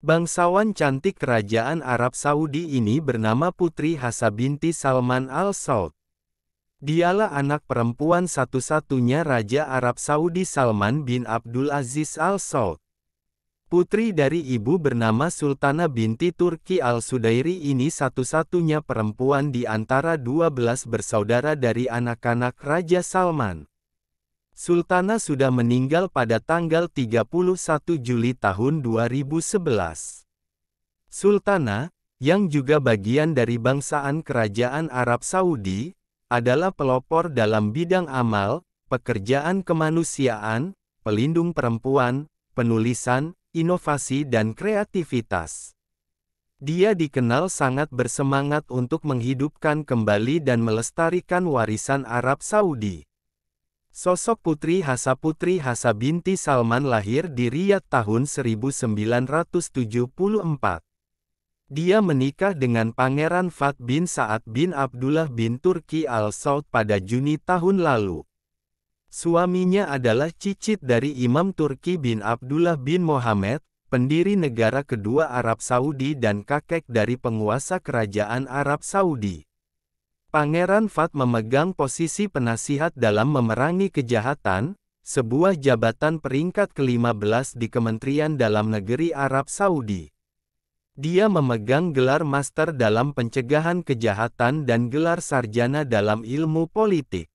Bangsawan cantik kerajaan Arab Saudi ini bernama Putri Hasa binti Salman Al Saud. Dialah anak perempuan satu-satunya Raja Arab Saudi Salman bin Abdul Aziz Al Saud. Putri dari ibu bernama Sultana binti Turki Al Sudairi ini satu-satunya perempuan di antara 12 bersaudara dari anak-anak Raja Salman. Sultana sudah meninggal pada tanggal 31 Juli tahun 2011. Sultana, yang juga bagian dari bangsaan Kerajaan Arab Saudi, adalah pelopor dalam bidang amal, pekerjaan kemanusiaan, pelindung perempuan, penulisan, inovasi dan kreativitas. Dia dikenal sangat bersemangat untuk menghidupkan kembali dan melestarikan warisan Arab Saudi. Sosok Putri Hasa Putri Hasa binti Salman lahir di Riyadh tahun 1974. Dia menikah dengan Pangeran Fat bin Sa'ad bin Abdullah bin Turki Al Saud pada Juni tahun lalu. Suaminya adalah cicit dari Imam Turki bin Abdullah bin Mohammed, pendiri negara kedua Arab Saudi dan kakek dari penguasa kerajaan Arab Saudi. Pangeran Fat memegang posisi penasihat dalam memerangi kejahatan, sebuah jabatan peringkat ke-15 di Kementerian Dalam Negeri Arab Saudi. Dia memegang gelar master dalam pencegahan kejahatan dan gelar sarjana dalam ilmu politik.